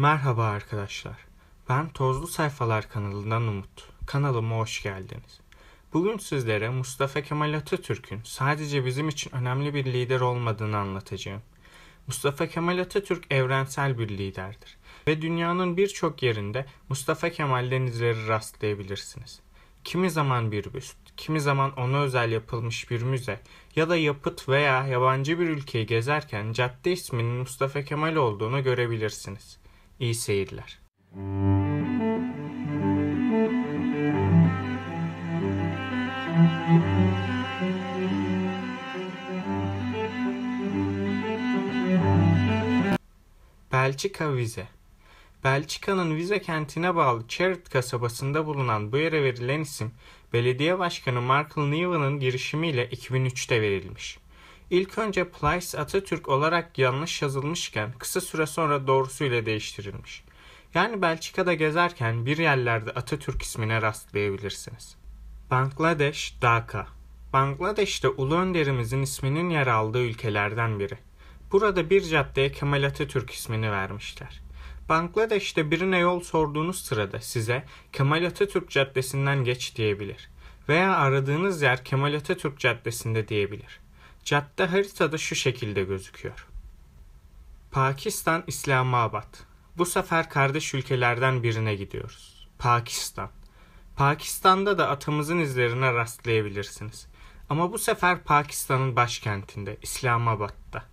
Merhaba arkadaşlar. Ben Tozlu Sayfalar kanalından Umut. Kanalıma hoş geldiniz. Bugün sizlere Mustafa Kemal Atatürk'ün sadece bizim için önemli bir lider olmadığını anlatacağım. Mustafa Kemal Atatürk evrensel bir liderdir ve dünyanın birçok yerinde Mustafa Kemal denizleri rastlayabilirsiniz. Kimi zaman bir büst, kimi zaman ona özel yapılmış bir müze ya da yapıt veya yabancı bir ülkeyi gezerken cadde isminin Mustafa Kemal olduğunu görebilirsiniz. İyi seyirler. Belçika vize Belçika'nın Vize kentine bağlı Cherit kasabasında bulunan bu yere verilen isim, belediye başkanı Markel Newen'ın girişimiyle 2003'te verilmiş. İlk önce Place Atatürk olarak yanlış yazılmışken kısa süre sonra doğrusuyla değiştirilmiş. Yani Belçika'da gezerken bir yerlerde Atatürk ismine rastlayabilirsiniz. Bangladeş, Dhaka Bangladeş'te Ulu Önderimizin isminin yer aldığı ülkelerden biri. Burada bir caddeye Kemal Atatürk ismini vermişler. Bangladeş'te birine yol sorduğunuz sırada size Kemal Atatürk Caddesi'nden geç diyebilir. Veya aradığınız yer Kemal Atatürk Caddesi'nde diyebilir. Cadde haritada şu şekilde gözüküyor. Pakistan İslamabad. Bu sefer kardeş ülkelerden birine gidiyoruz. Pakistan. Pakistan'da da atamızın izlerine rastlayabilirsiniz. Ama bu sefer Pakistan'ın başkentinde, İslamabad'da.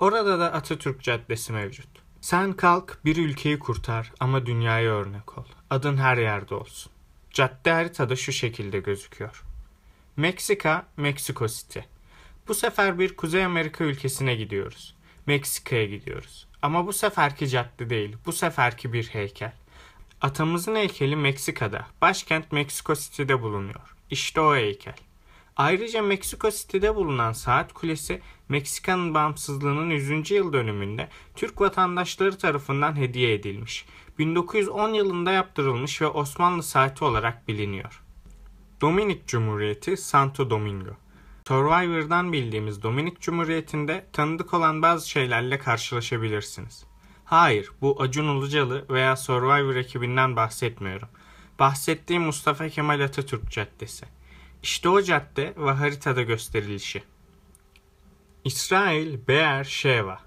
Orada da Atatürk Caddesi mevcut. Sen kalk bir ülkeyi kurtar ama dünyaya örnek ol. Adın her yerde olsun. Cadde haritada şu şekilde gözüküyor. Meksika, Meksiko City. Bu sefer bir Kuzey Amerika ülkesine gidiyoruz. Meksika'ya gidiyoruz. Ama bu seferki cadde değil, bu seferki bir heykel. Atamızın heykeli Meksika'da, başkent Meksiko City'de bulunuyor. İşte o heykel. Ayrıca Meksiko City'de bulunan saat kulesi Meksika'nın bağımsızlığının 100. yıl dönümünde Türk vatandaşları tarafından hediye edilmiş. 1910 yılında yaptırılmış ve Osmanlı saati olarak biliniyor. Dominik Cumhuriyeti Santo Domingo Survivor'dan bildiğimiz Dominik Cumhuriyeti'nde tanıdık olan bazı şeylerle karşılaşabilirsiniz. Hayır, bu Acun Ilıcalı veya Survivor ekibinden bahsetmiyorum. Bahsettiğim Mustafa Kemal Atatürk Caddesi. İşte o cadde ve haritada gösterilişi. İsrail Be'er Sheva.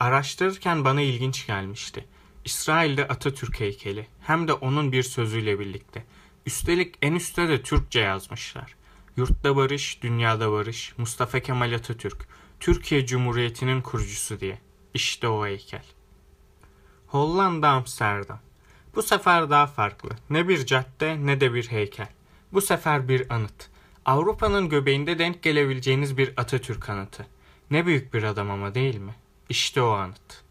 Araştırırken bana ilginç gelmişti. İsrail'de Atatürk heykeli hem de onun bir sözüyle birlikte. Üstelik en üstte de Türkçe yazmışlar. Yurtta barış, dünyada barış, Mustafa Kemal Atatürk, Türkiye Cumhuriyeti'nin kurucusu diye. İşte o heykel. Hollanda Amsterdam. Bu sefer daha farklı. Ne bir cadde ne de bir heykel. Bu sefer bir anıt. Avrupa'nın göbeğinde denk gelebileceğiniz bir Atatürk anıtı. Ne büyük bir adam ama değil mi? İşte o anıt.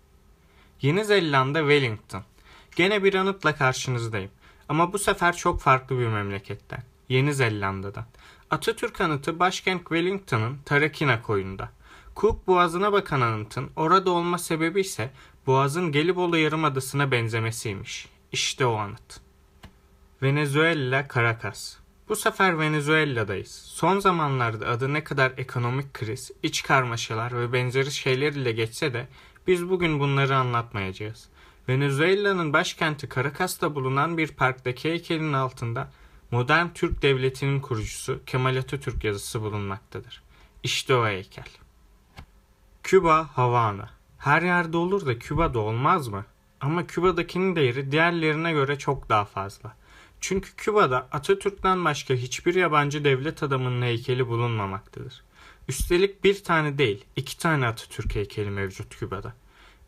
Yeni Zelanda Wellington. Gene bir anıtla karşınızdayım. Ama bu sefer çok farklı bir memleketten. Yeni Zelanda'dan. Atatürk Anıtı başkent Wellington'ın Tarakina koyunda. Cook Boğazı'na bakan anıtın orada olma sebebi ise Boğaz'ın Gelibolu Yarımadası'na benzemesiymiş. İşte o anıt. Venezuela Caracas Bu sefer Venezuela'dayız. Son zamanlarda adı ne kadar ekonomik kriz, iç karmaşalar ve benzeri şeyler ile geçse de biz bugün bunları anlatmayacağız. Venezuela'nın başkenti Caracas'ta bulunan bir parktaki heykelin altında Modern Türk Devleti'nin kurucusu Kemal Atatürk yazısı bulunmaktadır. İşte o heykel. Küba Havana. Her yerde olur da Küba'da olmaz mı? Ama Küba'dakinin değeri diğerlerine göre çok daha fazla. Çünkü Küba'da Atatürk'ten başka hiçbir yabancı devlet adamının heykeli bulunmamaktadır. Üstelik bir tane değil, iki tane Atatürk heykeli mevcut Küba'da.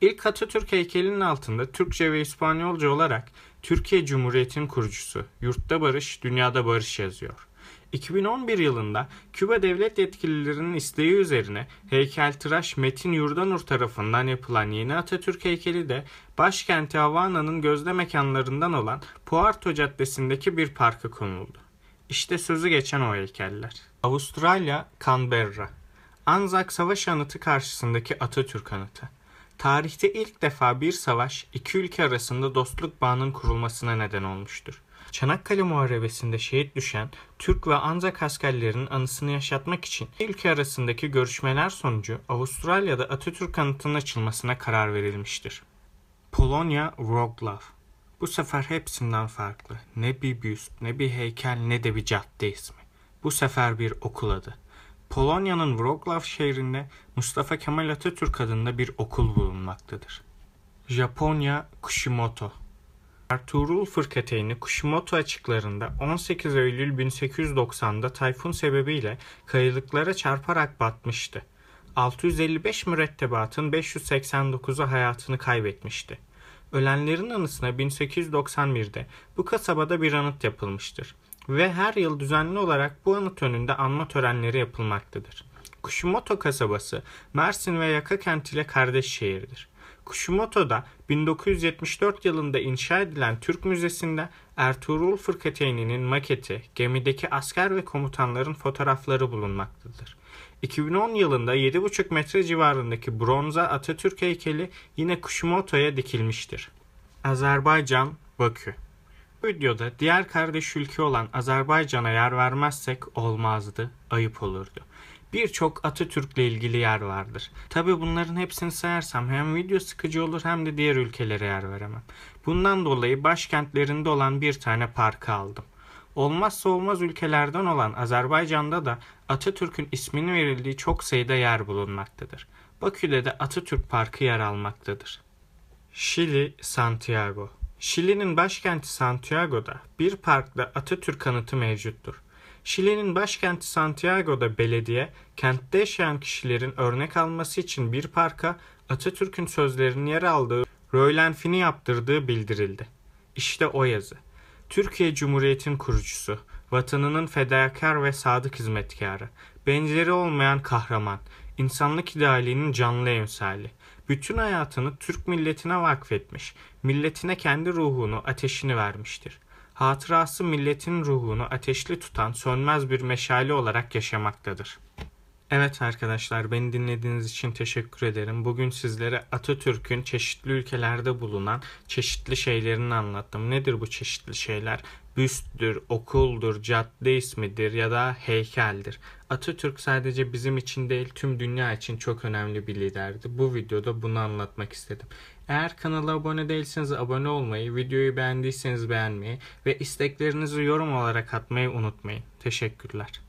İlk Atatürk heykelinin altında Türkçe ve İspanyolca olarak Türkiye Cumhuriyeti'nin kurucusu, yurtta barış, dünyada barış yazıyor. 2011 yılında Küba devlet yetkililerinin isteği üzerine heykeltıraş Metin Yurdanur tarafından yapılan yeni Atatürk heykeli de başkenti Havana'nın gözde mekanlarından olan Puerto Caddesi'ndeki bir parka konuldu. İşte sözü geçen o heykeller. Avustralya, Canberra. Anzak Savaşı anıtı karşısındaki Atatürk anıtı tarihte ilk defa bir savaş iki ülke arasında dostluk bağının kurulmasına neden olmuştur. Çanakkale Muharebesi'nde şehit düşen Türk ve Anzak askerlerinin anısını yaşatmak için ülke arasındaki görüşmeler sonucu Avustralya'da Atatürk anıtının açılmasına karar verilmiştir. Polonya Wrocław Bu sefer hepsinden farklı. Ne bir büst, ne bir heykel, ne de bir cadde ismi. Bu sefer bir okul adı. Polonya'nın Wrocław şehrinde Mustafa Kemal Atatürk adında bir okul bulunmaktadır. Japonya Kushimoto Ertuğrul Fırkateyni Kushimoto açıklarında 18 Eylül 1890'da tayfun sebebiyle kayalıklara çarparak batmıştı. 655 mürettebatın 589'u hayatını kaybetmişti. Ölenlerin anısına 1891'de bu kasabada bir anıt yapılmıştır ve her yıl düzenli olarak bu anıt önünde anma törenleri yapılmaktadır. Kushimoto kasabası Mersin ve Yaka kent ile kardeş şehirdir. Kushimoto'da 1974 yılında inşa edilen Türk Müzesi'nde Ertuğrul Fırkateyni'nin maketi, gemideki asker ve komutanların fotoğrafları bulunmaktadır. 2010 yılında 7,5 metre civarındaki bronza Atatürk heykeli yine Kushimoto'ya dikilmiştir. Azerbaycan, Bakü bu videoda diğer kardeş ülke olan Azerbaycan'a yer vermezsek olmazdı, ayıp olurdu. Birçok Atatürk'le ilgili yer vardır. Tabi bunların hepsini sayarsam hem video sıkıcı olur hem de diğer ülkelere yer veremem. Bundan dolayı başkentlerinde olan bir tane parkı aldım. Olmazsa olmaz ülkelerden olan Azerbaycan'da da Atatürk'ün ismini verildiği çok sayıda yer bulunmaktadır. Bakü'de de Atatürk Parkı yer almaktadır. Şili, Santiago Şili'nin başkenti Santiago'da bir parkta Atatürk anıtı mevcuttur. Şili'nin başkenti Santiago'da belediye, kentte yaşayan kişilerin örnek alması için bir parka Atatürk'ün sözlerinin yer aldığı rölanfini yaptırdığı bildirildi. İşte o yazı. Türkiye Cumhuriyeti'nin kurucusu, vatanının fedakar ve sadık hizmetkarı, benzeri olmayan kahraman, insanlık idealinin canlı emsali, bütün hayatını Türk milletine vakfetmiş, milletine kendi ruhunu, ateşini vermiştir. Hatırası milletin ruhunu ateşli tutan sönmez bir meşale olarak yaşamaktadır. Evet arkadaşlar beni dinlediğiniz için teşekkür ederim. Bugün sizlere Atatürk'ün çeşitli ülkelerde bulunan çeşitli şeylerini anlattım. Nedir bu çeşitli şeyler? Büsttür, okuldur, cadde ismidir ya da heykeldir. Atatürk sadece bizim için değil tüm dünya için çok önemli bir liderdi. Bu videoda bunu anlatmak istedim. Eğer kanala abone değilseniz abone olmayı, videoyu beğendiyseniz beğenmeyi ve isteklerinizi yorum olarak atmayı unutmayın. Teşekkürler.